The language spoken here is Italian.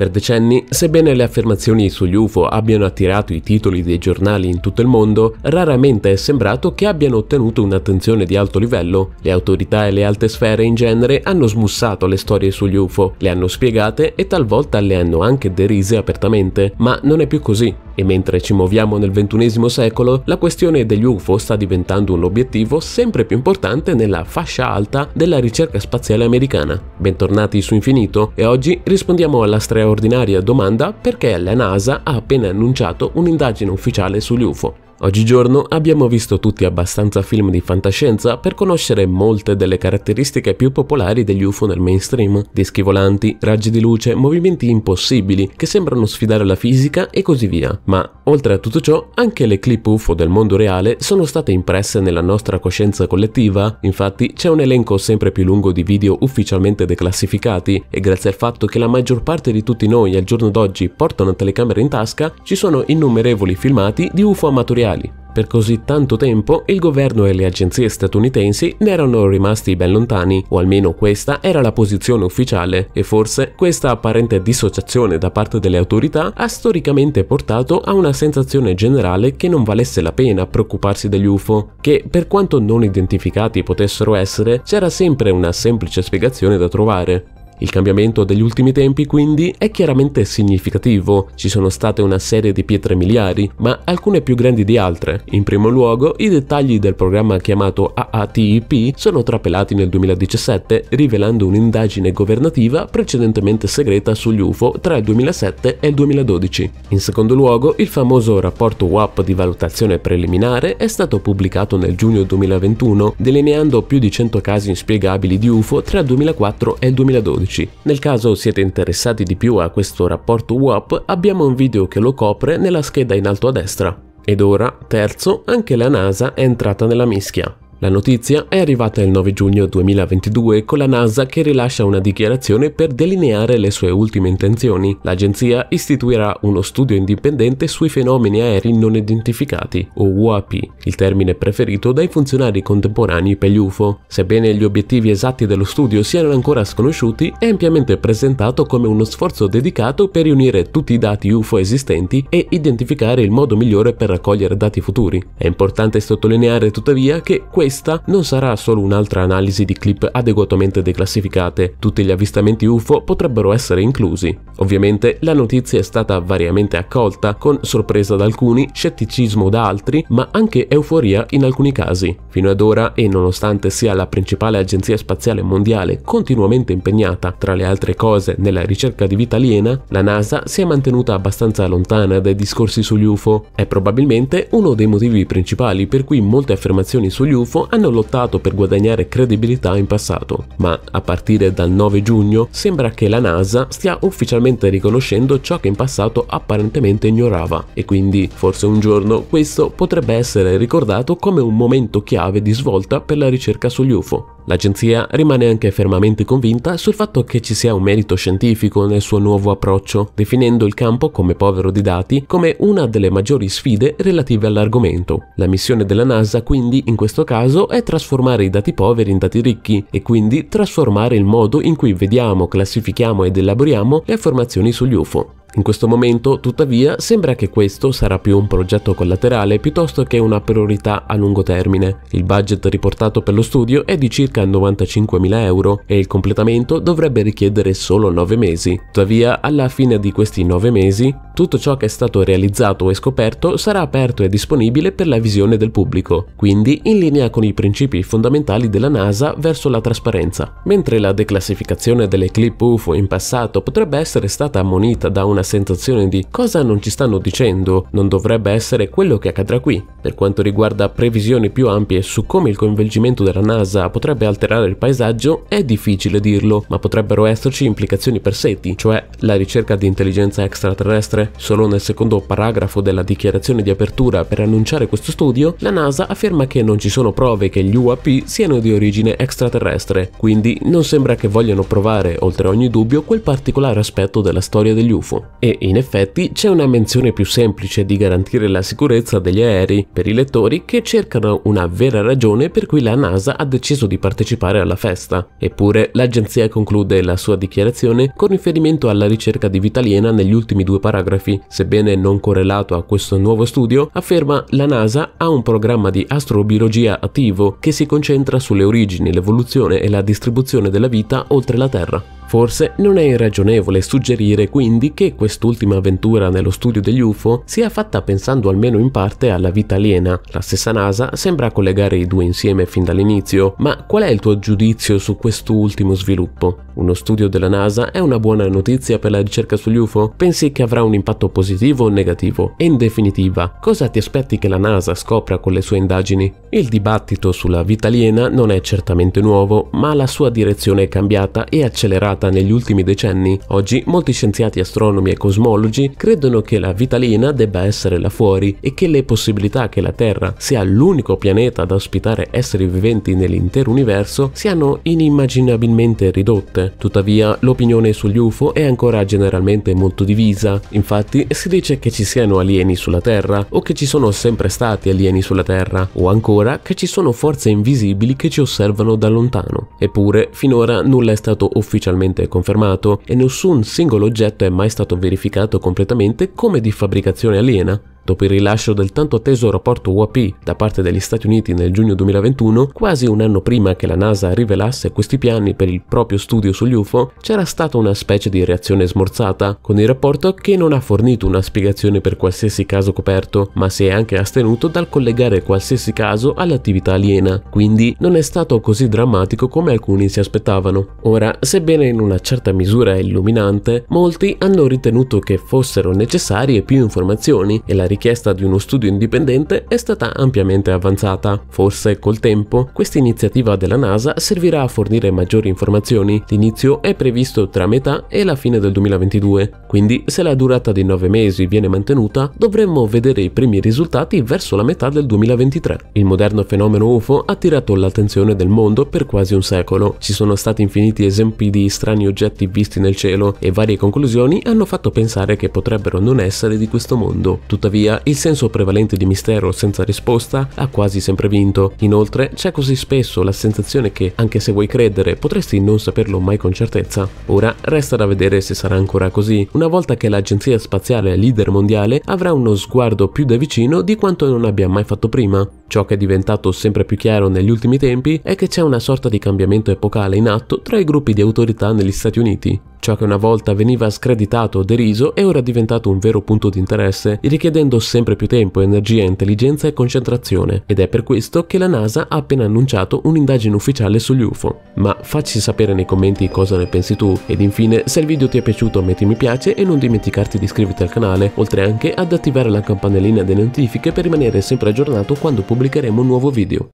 Per decenni, sebbene le affermazioni sugli UFO abbiano attirato i titoli dei giornali in tutto il mondo, raramente è sembrato che abbiano ottenuto un'attenzione di alto livello. Le autorità e le alte sfere in genere hanno smussato le storie sugli UFO, le hanno spiegate e talvolta le hanno anche derise apertamente, ma non è più così. E mentre ci muoviamo nel XXI secolo, la questione degli UFO sta diventando un obiettivo sempre più importante nella fascia alta della ricerca spaziale americana. Bentornati su Infinito e oggi rispondiamo alla strea straordinaria domanda perché la NASA ha appena annunciato un'indagine ufficiale sugli UFO. Oggigiorno abbiamo visto tutti abbastanza film di fantascienza per conoscere molte delle caratteristiche più popolari degli UFO nel mainstream, dischi volanti, raggi di luce, movimenti impossibili che sembrano sfidare la fisica e così via, ma Oltre a tutto ciò, anche le clip UFO del mondo reale sono state impresse nella nostra coscienza collettiva, infatti c'è un elenco sempre più lungo di video ufficialmente declassificati e grazie al fatto che la maggior parte di tutti noi al giorno d'oggi porta una telecamera in tasca, ci sono innumerevoli filmati di UFO amatoriali. Per così tanto tempo il governo e le agenzie statunitensi ne erano rimasti ben lontani, o almeno questa era la posizione ufficiale, e forse questa apparente dissociazione da parte delle autorità ha storicamente portato a una sensazione generale che non valesse la pena preoccuparsi degli UFO, che per quanto non identificati potessero essere, c'era sempre una semplice spiegazione da trovare. Il cambiamento degli ultimi tempi quindi è chiaramente significativo, ci sono state una serie di pietre miliari, ma alcune più grandi di altre. In primo luogo, i dettagli del programma chiamato AATIP sono trapelati nel 2017, rivelando un'indagine governativa precedentemente segreta sugli UFO tra il 2007 e il 2012. In secondo luogo, il famoso rapporto WAP di valutazione preliminare è stato pubblicato nel giugno 2021, delineando più di 100 casi inspiegabili di UFO tra il 2004 e il 2012 pubblici. Nel caso siete interessati di più a questo rapporto UAP, abbiamo un video che lo copre nella scheda in alto a destra. Ed ora, terzo, anche la NASA è entrata nella mischia. La notizia è arrivata il 9 giugno 2022 con la NASA che rilascia una dichiarazione per delineare le sue ultime intenzioni. L'agenzia istituirà uno studio indipendente sui fenomeni aerei non identificati, o UAP, il termine preferito dai funzionari contemporanei per gli UFO. Sebbene gli obiettivi esatti dello studio siano ancora sconosciuti, è ampiamente presentato come uno sforzo dedicato per riunire tutti i dati UFO esistenti e identificare il modo migliore per raccogliere dati futuri. È importante sottolineare tuttavia che questo questa non sarà solo un'altra analisi di clip adeguatamente declassificate, tutti gli avvistamenti UFO potrebbero essere inclusi. Ovviamente la notizia è stata variamente accolta, con sorpresa da alcuni, scetticismo da altri, ma anche euforia in alcuni casi. Fino ad ora, e nonostante sia la principale agenzia spaziale mondiale continuamente impegnata, tra le altre cose, nella ricerca di vita aliena, la NASA si è mantenuta abbastanza lontana dai discorsi sugli UFO. È probabilmente uno dei motivi principali per cui molte affermazioni sugli UFO hanno lottato per guadagnare credibilità in passato, ma a partire dal 9 giugno sembra che la NASA stia ufficialmente riconoscendo ciò che in passato apparentemente ignorava e quindi forse un giorno questo potrebbe essere ricordato come un momento chiave di svolta per la ricerca sugli UFO. L'agenzia rimane anche fermamente convinta sul fatto che ci sia un merito scientifico nel suo nuovo approccio, definendo il campo come povero di dati come una delle maggiori sfide relative all'argomento. La missione della NASA quindi in questo caso caso è trasformare i dati poveri in dati ricchi e quindi trasformare il modo in cui vediamo, classifichiamo ed elaboriamo le informazioni sugli UFO. In questo momento, tuttavia, sembra che questo sarà più un progetto collaterale piuttosto che una priorità a lungo termine. Il budget riportato per lo studio è di circa 95.000 euro e il completamento dovrebbe richiedere solo 9 mesi. Tuttavia, alla fine di questi 9 mesi, tutto ciò che è stato realizzato e scoperto sarà aperto e disponibile per la visione del pubblico, quindi in linea con i principi fondamentali della NASA verso la trasparenza. Mentre la declassificazione delle clip UFO in passato potrebbe essere stata ammonita da una una sensazione di cosa non ci stanno dicendo, non dovrebbe essere quello che accadrà qui. Per quanto riguarda previsioni più ampie su come il coinvolgimento della NASA potrebbe alterare il paesaggio, è difficile dirlo, ma potrebbero esserci implicazioni per SETI, cioè la ricerca di intelligenza extraterrestre. Solo nel secondo paragrafo della dichiarazione di apertura per annunciare questo studio, la NASA afferma che non ci sono prove che gli UAP siano di origine extraterrestre, quindi non sembra che vogliano provare, oltre ogni dubbio, quel particolare aspetto della storia degli UFO. E in effetti c'è una menzione più semplice di garantire la sicurezza degli aerei per i lettori che cercano una vera ragione per cui la NASA ha deciso di partecipare alla festa. Eppure l'agenzia conclude la sua dichiarazione con riferimento alla ricerca di vita aliena negli ultimi due paragrafi. Sebbene non correlato a questo nuovo studio, afferma la NASA ha un programma di astrobiologia attivo che si concentra sulle origini, l'evoluzione e la distribuzione della vita oltre la Terra. Forse non è irragionevole suggerire quindi che quest'ultima avventura nello studio degli UFO sia fatta pensando almeno in parte alla vita aliena. La stessa NASA sembra collegare i due insieme fin dall'inizio, ma qual è il tuo giudizio su quest'ultimo sviluppo? Uno studio della NASA è una buona notizia per la ricerca sugli UFO? Pensi che avrà un impatto positivo o negativo? E in definitiva, cosa ti aspetti che la NASA scopra con le sue indagini? Il dibattito sulla vita aliena non è certamente nuovo, ma la sua direzione è cambiata e accelerata sviluppata negli ultimi decenni. Oggi molti scienziati, astronomi e cosmologi credono che la vita aliena debba essere là fuori e che le possibilità che la Terra sia l'unico pianeta ad ospitare esseri viventi nell'intero universo siano inimmaginabilmente ridotte. Tuttavia, l'opinione sugli UFO è ancora generalmente molto divisa. Infatti, si dice che ci siano alieni sulla Terra o che ci sono sempre stati alieni sulla Terra o ancora che ci sono forze invisibili che ci osservano da lontano. Eppure, finora nulla è stato ufficialmente completamente confermato e nessun singolo oggetto è mai stato verificato completamente come di fabbricazione aliena. Dopo il rilascio del tanto atteso rapporto UAP da parte degli Stati Uniti nel giugno 2021, quasi un anno prima che la NASA rivelasse questi piani per il proprio studio sugli UFO, c'era stata una specie di reazione smorzata, con il rapporto che non ha fornito una spiegazione per qualsiasi caso coperto, ma si è anche astenuto dal collegare qualsiasi caso all'attività aliena, quindi non è stato così drammatico come alcuni si aspettavano. Ora, sebbene in una certa misura illuminante, molti hanno ritenuto che fossero necessarie più informazioni e la richiesta di uno studio indipendente è stata ampiamente avanzata. Forse col tempo questa iniziativa della NASA servirà a fornire maggiori informazioni. L'inizio è previsto tra metà e la fine del 2022, quindi se la durata di 9 mesi viene mantenuta dovremmo vedere i primi risultati verso la metà del 2023. Il moderno fenomeno UFO ha attirato l'attenzione del mondo per quasi un secolo. Ci sono stati infiniti esempi di strani oggetti visti nel cielo e varie conclusioni hanno fatto pensare che potrebbero non essere di questo mondo. Tuttavia Tuttavia, il senso prevalente di mistero senza risposta ha quasi sempre vinto. Inoltre, c'è così spesso la sensazione che, anche se vuoi credere, potresti non saperlo mai con certezza. Ora, resta da vedere se sarà ancora così, una volta che l'agenzia spaziale leader mondiale avrà uno sguardo più da vicino di quanto non abbia mai fatto prima. Ciò che è diventato sempre più chiaro negli ultimi tempi è che c'è una sorta di cambiamento epocale in atto tra i gruppi di autorità negli Stati Uniti. Ciò che una volta veniva screditato o deriso è ora diventato un vero punto di interesse, richiedendo sempre più tempo, energia, intelligenza e concentrazione. Ed è per questo che la NASA ha appena annunciato un'indagine ufficiale sugli UFO. Ma facci sapere nei commenti cosa ne pensi tu. Ed infine, se il video ti è piaciuto metti mi piace e non dimenticarti di iscriverti al canale, oltre anche ad attivare la campanellina delle notifiche per rimanere sempre aggiornato quando pubblicheremo un nuovo video.